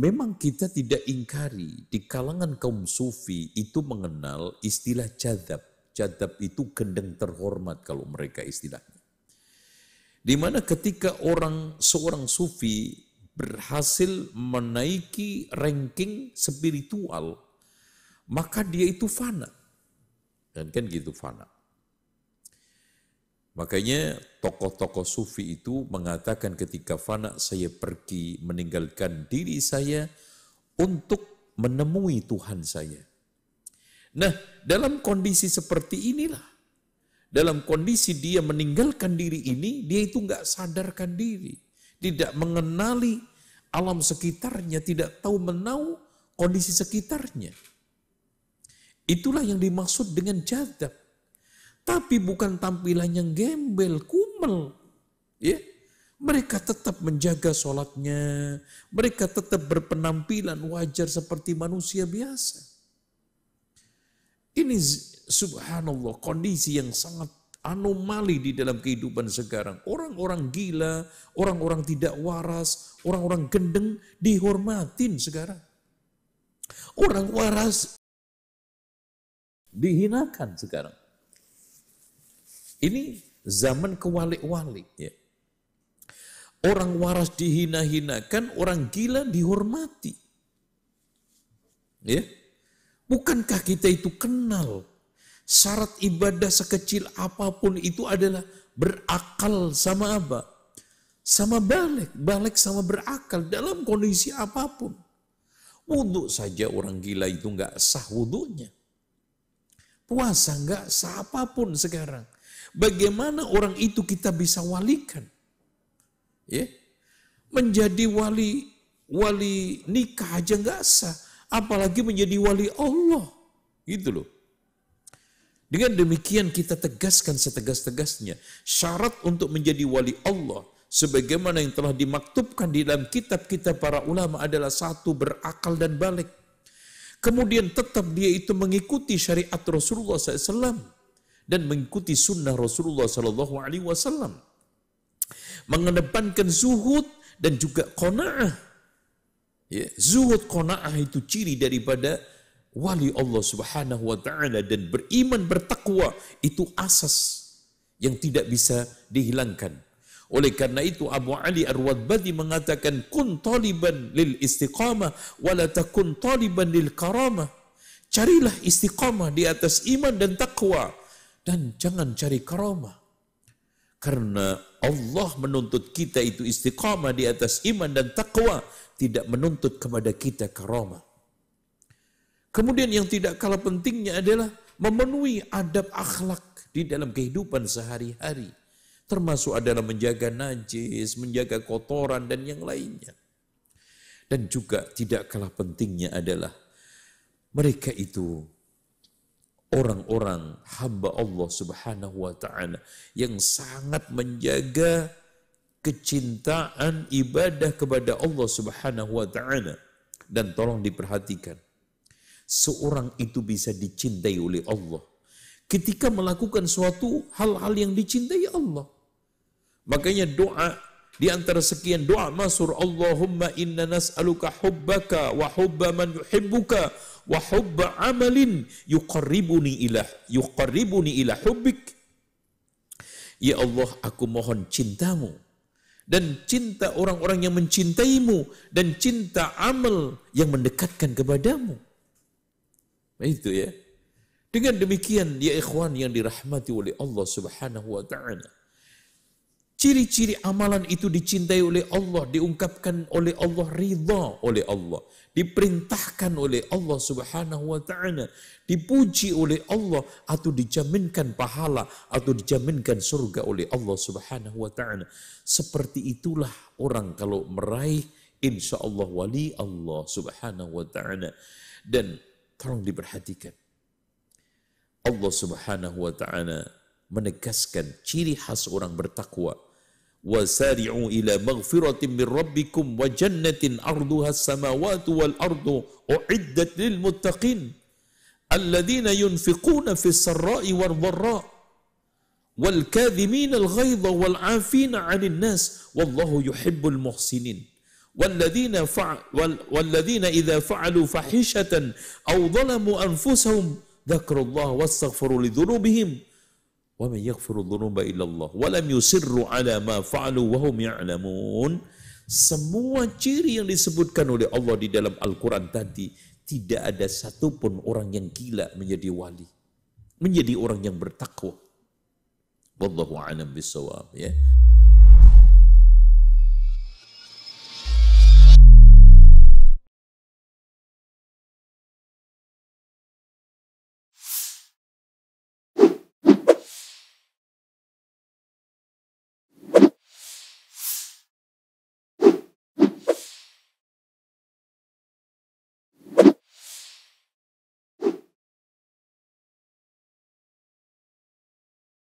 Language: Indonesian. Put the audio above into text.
Memang kita tidak ingkari di kalangan kaum sufi itu mengenal istilah jadab. Jadab itu gendeng terhormat kalau mereka istilahnya. Di mana ketika orang seorang sufi berhasil menaiki ranking spiritual, maka dia itu fana. Dan kan gitu fana. Makanya tokoh-tokoh sufi itu mengatakan ketika fana saya pergi meninggalkan diri saya untuk menemui Tuhan saya. Nah, dalam kondisi seperti inilah, dalam kondisi dia meninggalkan diri ini, dia itu nggak sadarkan diri, tidak mengenali alam sekitarnya, tidak tahu menau kondisi sekitarnya. Itulah yang dimaksud dengan jadab tapi bukan tampilan yang gembel, kumel. Ya, mereka tetap menjaga sholatnya, mereka tetap berpenampilan wajar seperti manusia biasa. Ini subhanallah kondisi yang sangat anomali di dalam kehidupan sekarang. Orang-orang gila, orang-orang tidak waras, orang-orang gendeng dihormatin sekarang. Orang waras dihinakan sekarang. Ini zaman kewalik-walik. Ya. Orang waras dihina-hinakan, orang gila dihormati. Ya. Bukankah kita itu kenal syarat ibadah sekecil apapun itu adalah berakal sama apa? Sama balik, balik sama berakal dalam kondisi apapun. Wudhu saja orang gila itu nggak sah wudhunya. Puasa nggak sah apapun sekarang. Bagaimana orang itu kita bisa walikan? Ya. Menjadi wali wali nikah aja nggak sah, apalagi menjadi wali Allah. Gitu loh. Dengan demikian kita tegaskan setegas-tegasnya syarat untuk menjadi wali Allah sebagaimana yang telah dimaktubkan di dalam kitab-kitab para ulama adalah satu berakal dan balik. Kemudian tetap dia itu mengikuti syariat Rasulullah SAW dan mengikuti sunnah Rasulullah Shallallahu Alaihi Wasallam, mengedepankan zuhud dan juga konaah. Ya, zuhud konaah itu ciri daripada wali Allah Subhanahu wa taala dan beriman bertakwa itu asas yang tidak bisa dihilangkan. Oleh karena itu Abu Ali Ar-Wadbadi mengatakan kun taliban lil istiqamah wala takun taliban lil karamah. Carilah istiqamah di atas iman dan takwa dan jangan cari karomah. Karena Allah menuntut kita itu istiqamah di atas iman dan takwa, tidak menuntut kepada kita karomah. Kemudian yang tidak kalah pentingnya adalah memenuhi adab akhlak di dalam kehidupan sehari-hari. Termasuk adalah menjaga najis, menjaga kotoran dan yang lainnya. Dan juga tidak kalah pentingnya adalah mereka itu orang-orang hamba Allah Subhanahu wa taala yang sangat menjaga kecintaan ibadah kepada Allah Subhanahu wa taala dan tolong diperhatikan seorang itu bisa dicintai oleh Allah ketika melakukan suatu hal-hal yang dicintai Allah makanya doa di antara sekian doa masur Allahumma inna nas'aluka hubbaka wa hubba man yuhibbuka wa hubba amalin yuqarribuni ilah yuqarribuni ilah hubbik. Ya Allah, aku mohon cintamu dan cinta orang-orang yang mencintaimu dan cinta amal yang mendekatkan kepadamu. itu ya. Dengan demikian, ya ikhwan yang dirahmati oleh Allah Subhanahu wa taala. Ciri-ciri amalan itu dicintai oleh Allah, diungkapkan oleh Allah, ridha oleh Allah, diperintahkan oleh Allah Subhanahu wa taala, dipuji oleh Allah atau dijaminkan pahala atau dijaminkan surga oleh Allah Subhanahu wa taala. Seperti itulah orang kalau meraih insya Allah wali Allah Subhanahu wa taala. Dan tolong diperhatikan. Allah Subhanahu wa taala menegaskan ciri khas orang bertakwa وسارعوا إلى مغفرة من ربكم وجنة أرضها السماوات والأرض أعدت للمتقين الذين ينفقون في السراء والضراء والكاذمين الغيظ والعافين عن الناس والله يحب المحسنين والذين فع والذين إذا فعلوا فاحشة أو ظلموا أنفسهم ذكروا الله واستغفروا لذنوبهم وَمَنْ يَغْفِرُ الظُّنُوبَ إِلَّا اللَّهُ وَلَمْ يُسِرُّ عَلَى مَا فَعَلُوا وَهُمْ يَعْلَمُونَ semua ciri yang disebutkan oleh Allah di dalam Al-Quran tadi tidak ada satupun orang yang gila menjadi wali menjadi orang yang bertakwa Wallahu'alam alam bisawab ya